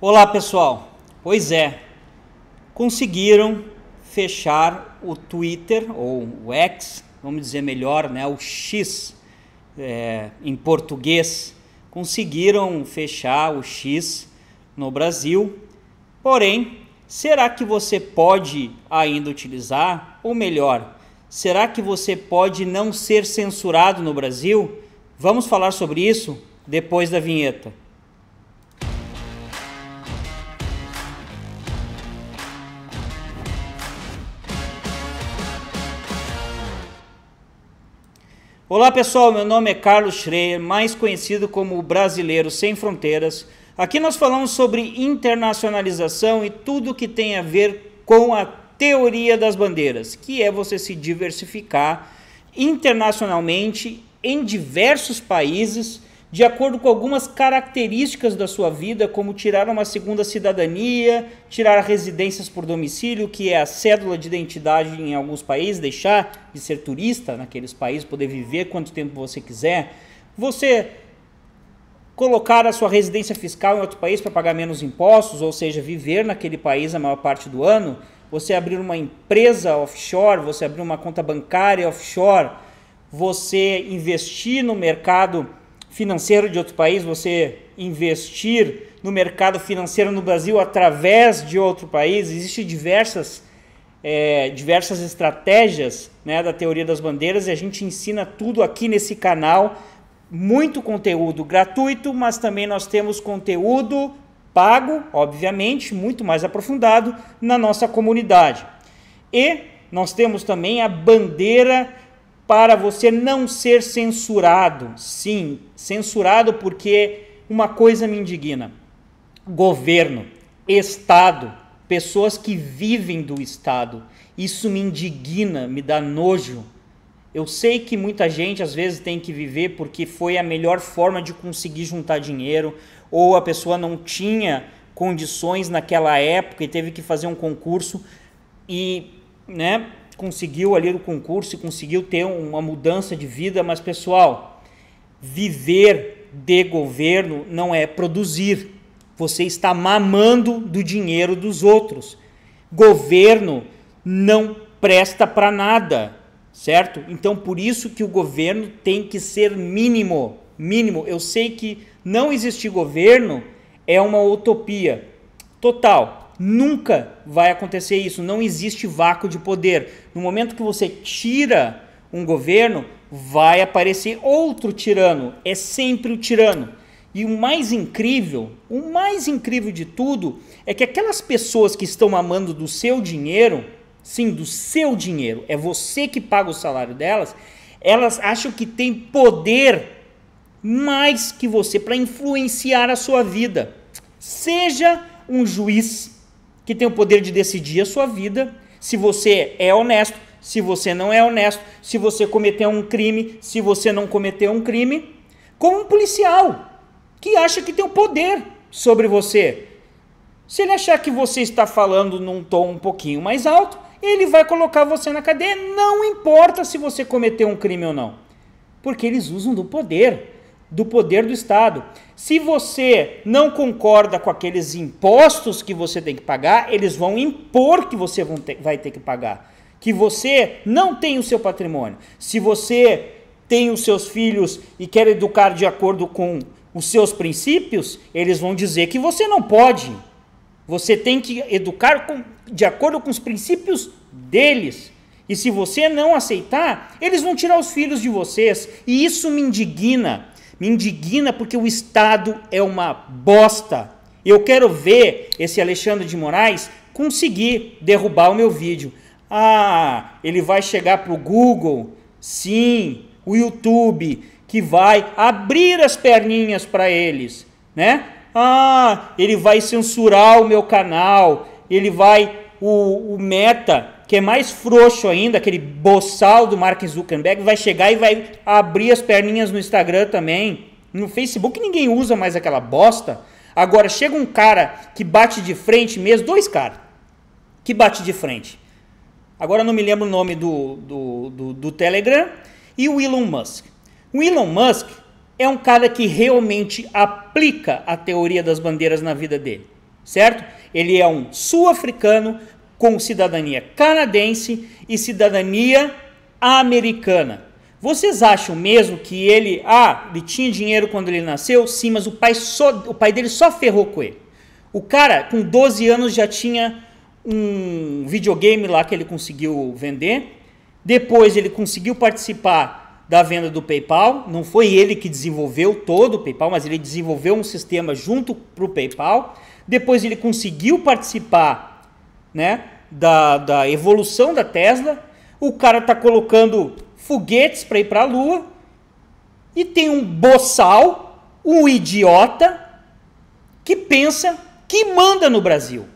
Olá pessoal, pois é, conseguiram fechar o Twitter ou o X, vamos dizer melhor, né, o X é, em português, conseguiram fechar o X no Brasil. Porém, será que você pode ainda utilizar? Ou melhor, será que você pode não ser censurado no Brasil? Vamos falar sobre isso depois da vinheta. Olá pessoal, meu nome é Carlos Schreier, mais conhecido como Brasileiro Sem Fronteiras. Aqui nós falamos sobre internacionalização e tudo que tem a ver com a teoria das bandeiras, que é você se diversificar internacionalmente em diversos países de acordo com algumas características da sua vida, como tirar uma segunda cidadania, tirar residências por domicílio, que é a cédula de identidade em alguns países, deixar de ser turista naqueles países, poder viver quanto tempo você quiser, você colocar a sua residência fiscal em outro país para pagar menos impostos, ou seja, viver naquele país a maior parte do ano, você abrir uma empresa offshore, você abrir uma conta bancária offshore, você investir no mercado financeiro de outro país, você investir no mercado financeiro no Brasil através de outro país, existem diversas, é, diversas estratégias né, da teoria das bandeiras e a gente ensina tudo aqui nesse canal. Muito conteúdo gratuito, mas também nós temos conteúdo pago, obviamente, muito mais aprofundado na nossa comunidade. E nós temos também a bandeira para você não ser censurado. Sim, censurado porque uma coisa me indigna: governo, Estado, pessoas que vivem do Estado. Isso me indigna, me dá nojo. Eu sei que muita gente às vezes tem que viver porque foi a melhor forma de conseguir juntar dinheiro, ou a pessoa não tinha condições naquela época e teve que fazer um concurso e, né, conseguiu ali o concurso e conseguiu ter uma mudança de vida, mas pessoal, viver de governo não é produzir. Você está mamando do dinheiro dos outros. Governo não presta para nada, certo? Então por isso que o governo tem que ser mínimo, mínimo. Eu sei que não existir governo é uma utopia total, Nunca vai acontecer isso, não existe vácuo de poder. No momento que você tira um governo, vai aparecer outro tirano, é sempre o tirano. E o mais incrível, o mais incrível de tudo é que aquelas pessoas que estão amando do seu dinheiro, sim, do seu dinheiro, é você que paga o salário delas, elas acham que tem poder mais que você para influenciar a sua vida. Seja um juiz que tem o poder de decidir a sua vida, se você é honesto, se você não é honesto, se você cometeu um crime, se você não cometeu um crime, como um policial que acha que tem o poder sobre você. Se ele achar que você está falando num tom um pouquinho mais alto, ele vai colocar você na cadeia, não importa se você cometeu um crime ou não, porque eles usam do poder do poder do Estado. Se você não concorda com aqueles impostos que você tem que pagar, eles vão impor que você vai ter que pagar. Que você não tem o seu patrimônio. Se você tem os seus filhos e quer educar de acordo com os seus princípios, eles vão dizer que você não pode. Você tem que educar com, de acordo com os princípios deles. E se você não aceitar, eles vão tirar os filhos de vocês. E isso me indigna. Me indigna porque o Estado é uma bosta. Eu quero ver esse Alexandre de Moraes conseguir derrubar o meu vídeo. Ah, ele vai chegar para o Google, sim, o YouTube, que vai abrir as perninhas para eles, né? Ah, ele vai censurar o meu canal, ele vai, o, o Meta que é mais frouxo ainda, aquele boçal do Mark Zuckerberg, vai chegar e vai abrir as perninhas no Instagram também. No Facebook ninguém usa mais aquela bosta. Agora chega um cara que bate de frente mesmo, dois caras que bate de frente. Agora não me lembro o nome do, do, do, do Telegram. E o Elon Musk. O Elon Musk é um cara que realmente aplica a teoria das bandeiras na vida dele, certo? Ele é um sul-africano com cidadania canadense e cidadania americana. Vocês acham mesmo que ele, ah, ele tinha dinheiro quando ele nasceu? Sim, mas o pai, só, o pai dele só ferrou com ele. O cara, com 12 anos, já tinha um videogame lá que ele conseguiu vender. Depois ele conseguiu participar da venda do PayPal. Não foi ele que desenvolveu todo o PayPal, mas ele desenvolveu um sistema junto para o PayPal. Depois ele conseguiu participar né, da, da evolução da Tesla. O cara tá colocando foguetes para ir para a Lua. E tem um boçal, um idiota, que pensa que manda no Brasil.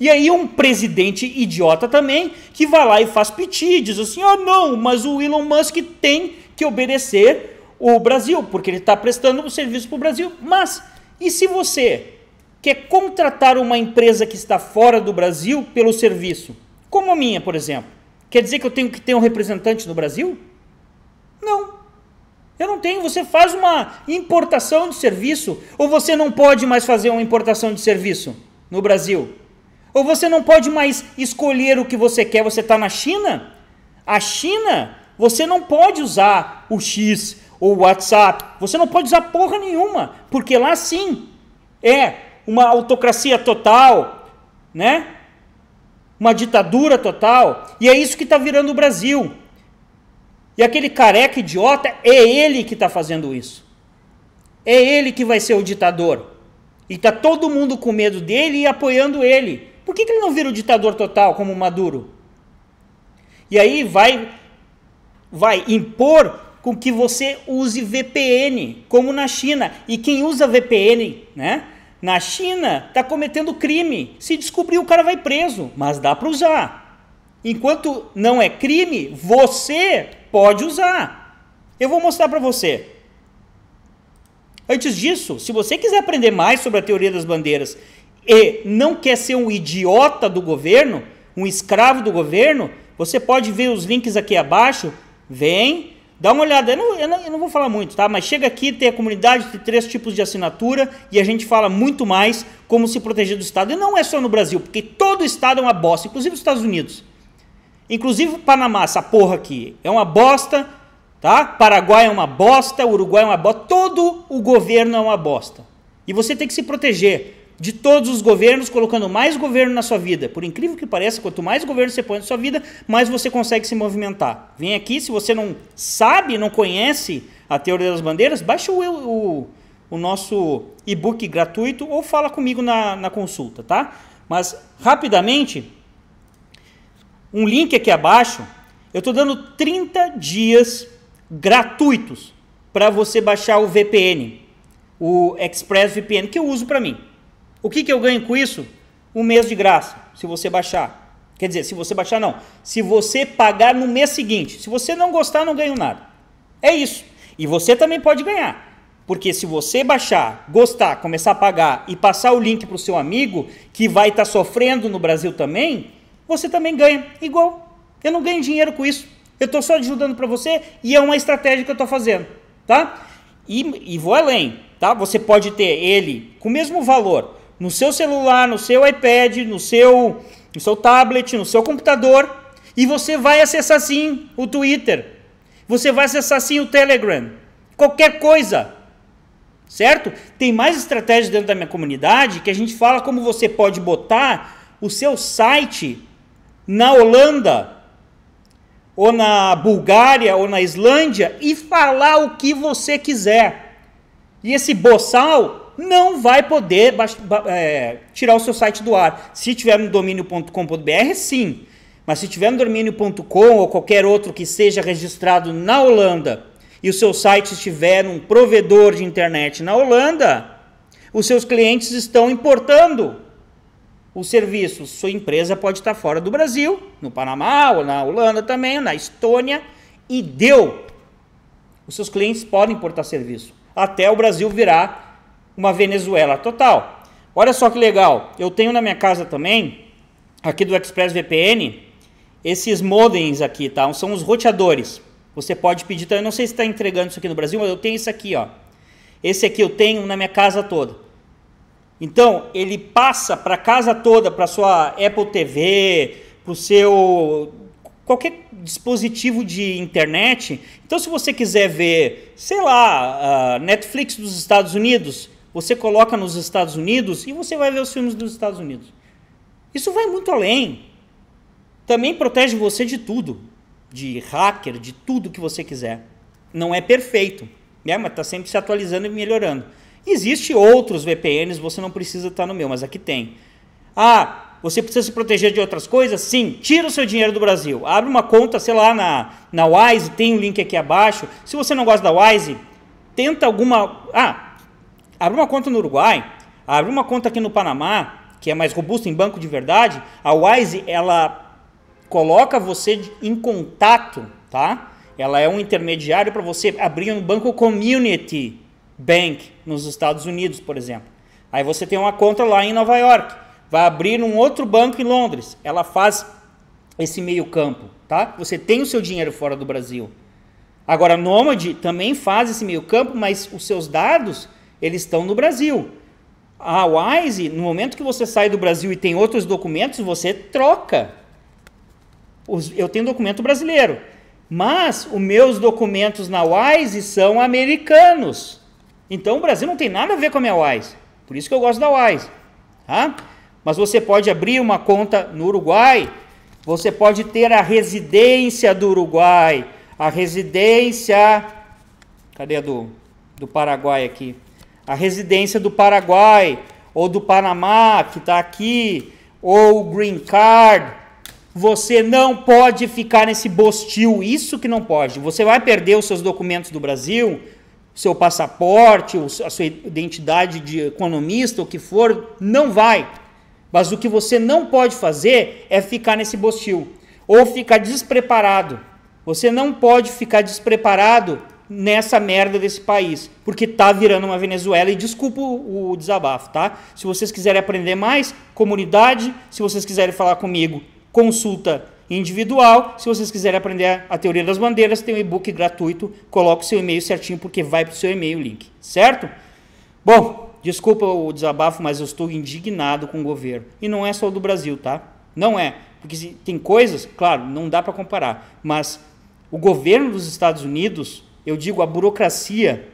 E aí um presidente idiota também, que vai lá e faz piti, diz assim, ah oh, não, mas o Elon Musk tem que obedecer o Brasil, porque ele está prestando um serviço para o Brasil. Mas, e se você que é contratar uma empresa que está fora do Brasil pelo serviço, como a minha, por exemplo. Quer dizer que eu tenho que ter um representante no Brasil? Não. Eu não tenho. Você faz uma importação de serviço, ou você não pode mais fazer uma importação de serviço no Brasil? Ou você não pode mais escolher o que você quer, você está na China? A China, você não pode usar o X ou o WhatsApp, você não pode usar porra nenhuma, porque lá sim é uma autocracia total, né? Uma ditadura total. E é isso que está virando o Brasil. E aquele careca idiota é ele que está fazendo isso. É ele que vai ser o ditador. E está todo mundo com medo dele e apoiando ele. Por que, que ele não vira o ditador total como o Maduro? E aí vai, vai impor com que você use VPN, como na China. E quem usa VPN, né? na China está cometendo crime. Se descobrir, o cara vai preso, mas dá para usar. Enquanto não é crime, você pode usar. Eu vou mostrar para você. Antes disso, se você quiser aprender mais sobre a teoria das bandeiras e não quer ser um idiota do governo, um escravo do governo, você pode ver os links aqui abaixo. Vem, Dá uma olhada, eu não, eu não, eu não vou falar muito, tá? Mas chega aqui, tem a comunidade, tem três tipos de assinatura e a gente fala muito mais como se proteger do Estado. E não é só no Brasil, porque todo Estado é uma bosta, inclusive os Estados Unidos. Inclusive o Panamá, essa porra aqui, é uma bosta, tá? Paraguai é uma bosta, Uruguai é uma bosta, todo o governo é uma bosta. E você tem que se proteger de todos os governos, colocando mais governo na sua vida. Por incrível que pareça, quanto mais governo você põe na sua vida, mais você consegue se movimentar. Vem aqui, se você não sabe, não conhece a teoria das bandeiras, baixa o, o, o nosso e-book gratuito ou fala comigo na, na consulta, tá? Mas, rapidamente, um link aqui abaixo, eu estou dando 30 dias gratuitos para você baixar o VPN, o ExpressVPN, que eu uso para mim. O que, que eu ganho com isso? Um mês de graça, se você baixar. Quer dizer, se você baixar, não. Se você pagar no mês seguinte. Se você não gostar, não ganho nada. É isso. E você também pode ganhar. Porque se você baixar, gostar, começar a pagar e passar o link para o seu amigo, que vai estar tá sofrendo no Brasil também, você também ganha. Igual. Eu não ganho dinheiro com isso. Eu estou só ajudando para você e é uma estratégia que eu estou fazendo. Tá? E, e vou além. Tá? Você pode ter ele com o mesmo valor no seu celular, no seu iPad, no seu, no seu tablet, no seu computador, e você vai acessar sim o Twitter, você vai acessar sim o Telegram, qualquer coisa. Certo? Tem mais estratégias dentro da minha comunidade que a gente fala como você pode botar o seu site na Holanda, ou na Bulgária, ou na Islândia e falar o que você quiser. E esse boçal não vai poder é, tirar o seu site do ar. Se tiver no domínio.com.br, sim. Mas se tiver no domínio.com ou qualquer outro que seja registrado na Holanda e o seu site estiver num provedor de internet na Holanda, os seus clientes estão importando o serviço. Sua empresa pode estar fora do Brasil, no Panamá, ou na Holanda também, ou na Estônia, e deu. Os seus clientes podem importar serviço. Até o Brasil virar uma Venezuela total. Olha só que legal, eu tenho na minha casa também, aqui do ExpressVPN, esses modems aqui, tá? São os roteadores. Você pode pedir também, então, não sei se está entregando isso aqui no Brasil, mas eu tenho isso aqui, ó. Esse aqui eu tenho na minha casa toda. Então, ele passa para casa toda, para sua Apple TV, para o seu qualquer dispositivo de internet. Então, se você quiser ver, sei lá, ah, Netflix dos Estados Unidos, você coloca nos Estados Unidos e você vai ver os filmes dos Estados Unidos. Isso vai muito além. Também protege você de tudo, de hacker, de tudo que você quiser. Não é perfeito, né? mas está sempre se atualizando e melhorando. Existe outros VPNs, você não precisa estar tá no meu, mas aqui tem. Ah, você precisa se proteger de outras coisas? Sim, tira o seu dinheiro do Brasil. Abre uma conta, sei lá, na, na Wise, tem o um link aqui abaixo. Se você não gosta da Wise, tenta alguma. Ah, Abre uma conta no Uruguai, abre uma conta aqui no Panamá, que é mais robusta em banco de verdade. A Wise, ela coloca você em contato, tá? Ela é um intermediário para você abrir um banco community bank nos Estados Unidos, por exemplo. Aí você tem uma conta lá em Nova York, vai abrir um outro banco em Londres. Ela faz esse meio campo, tá? Você tem o seu dinheiro fora do Brasil. Agora, a Nômade também faz esse meio campo, mas os seus dados eles estão no Brasil. A Wise, no momento que você sai do Brasil e tem outros documentos, você troca. eu tenho documento brasileiro, mas os meus documentos na Wise são americanos. Então o Brasil não tem nada a ver com a minha Wise. Por isso que eu gosto da Wise. Tá? Mas você pode abrir uma conta no Uruguai, você pode ter a residência do Uruguai, a residência. Cadê a do, do Paraguai aqui? a residência do Paraguai, ou do Panamá, que está aqui, ou o Green Card. Você não pode ficar nesse bostil, isso que não pode. Você vai perder os seus documentos do Brasil, seu passaporte, a sua identidade de economista, o que for, não vai. Mas o que você não pode fazer é ficar nesse bostil ou ficar despreparado. Você não pode ficar despreparado nessa merda desse país, porque tá virando uma Venezuela e desculpa o, o desabafo, tá? Se vocês quiserem aprender mais, comunidade, se vocês quiserem falar comigo, consulta individual. Se vocês quiserem aprender a teoria das bandeiras, tem um e-book gratuito. Coloque o seu e-mail certinho porque vai para o seu e-mail o link, certo? Bom, desculpa o desabafo, mas eu estou indignado com o governo. E não é só do Brasil, tá? Não é. Porque tem coisas, claro, não dá para comparar, mas o governo dos Estados Unidos eu digo a burocracia,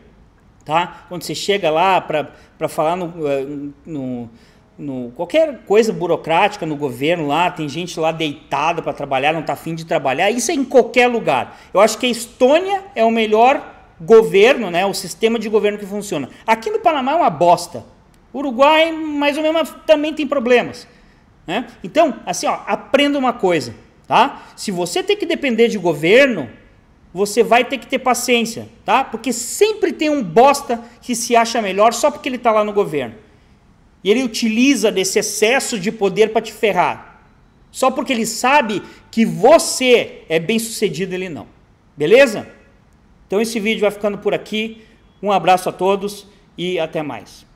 tá? Quando você chega lá para falar no, eh, no, no, qualquer coisa burocrática no governo lá, tem gente lá deitada para trabalhar, não está afim de trabalhar. Isso é em qualquer lugar. Eu acho que a Estônia é o melhor governo, né? O sistema de governo que funciona. Aqui no Panamá é uma bosta. Uruguai, mais ou menos, também tem problemas. Né? Então, assim, ó, aprenda uma coisa, tá? Se você tem que depender de governo, você vai ter que ter paciência, tá? Porque sempre tem um bosta que se acha melhor só porque ele está lá no governo. E ele utiliza desse excesso de poder para te ferrar. Só porque ele sabe que você é bem sucedido, ele não. Beleza? Então esse vídeo vai ficando por aqui. Um abraço a todos e até mais.